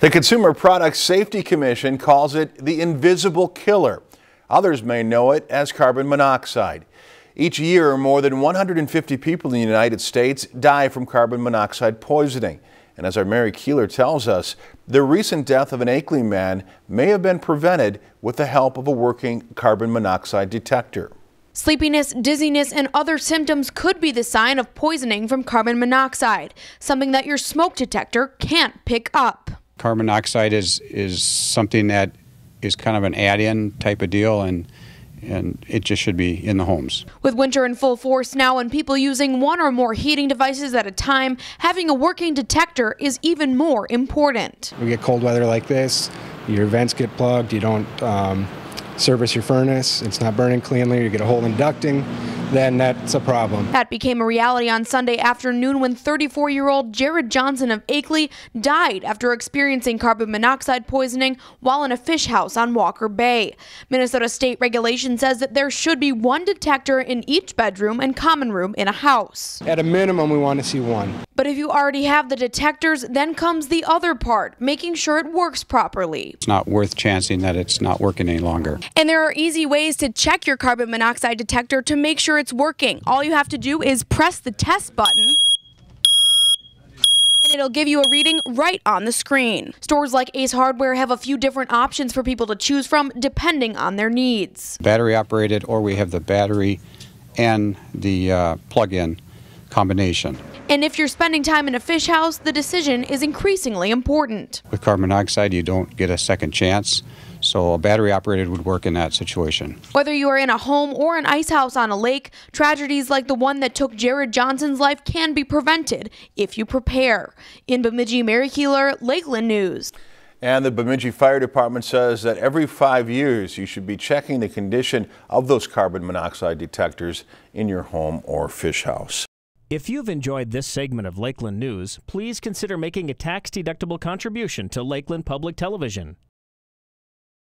The Consumer Product Safety Commission calls it the invisible killer. Others may know it as carbon monoxide. Each year, more than 150 people in the United States die from carbon monoxide poisoning. And as our Mary Keeler tells us, the recent death of an Akeley man may have been prevented with the help of a working carbon monoxide detector. Sleepiness, dizziness, and other symptoms could be the sign of poisoning from carbon monoxide, something that your smoke detector can't pick up carbon monoxide is is something that is kind of an add-in type of deal and and it just should be in the homes. With winter in full force now and people using one or more heating devices at a time, having a working detector is even more important. We get cold weather like this, your vents get plugged, you don't um, service your furnace, it's not burning cleanly, you get a hole in ducting then that's a problem. That became a reality on Sunday afternoon when 34 year old Jared Johnson of Akeley died after experiencing carbon monoxide poisoning while in a fish house on Walker Bay. Minnesota state regulation says that there should be one detector in each bedroom and common room in a house. At a minimum, we want to see one. But if you already have the detectors, then comes the other part, making sure it works properly. It's not worth chancing that it's not working any longer. And there are easy ways to check your carbon monoxide detector to make sure it's working. All you have to do is press the test button and it'll give you a reading right on the screen. Stores like Ace Hardware have a few different options for people to choose from depending on their needs. Battery operated or we have the battery and the uh, plug-in combination. And if you're spending time in a fish house, the decision is increasingly important. With carbon monoxide, you don't get a second chance. So a battery operated would work in that situation. Whether you are in a home or an ice house on a lake, tragedies like the one that took Jared Johnson's life can be prevented if you prepare. In Bemidji, Mary Keeler, Lakeland News. And the Bemidji Fire Department says that every five years you should be checking the condition of those carbon monoxide detectors in your home or fish house. If you've enjoyed this segment of Lakeland News, please consider making a tax-deductible contribution to Lakeland Public Television.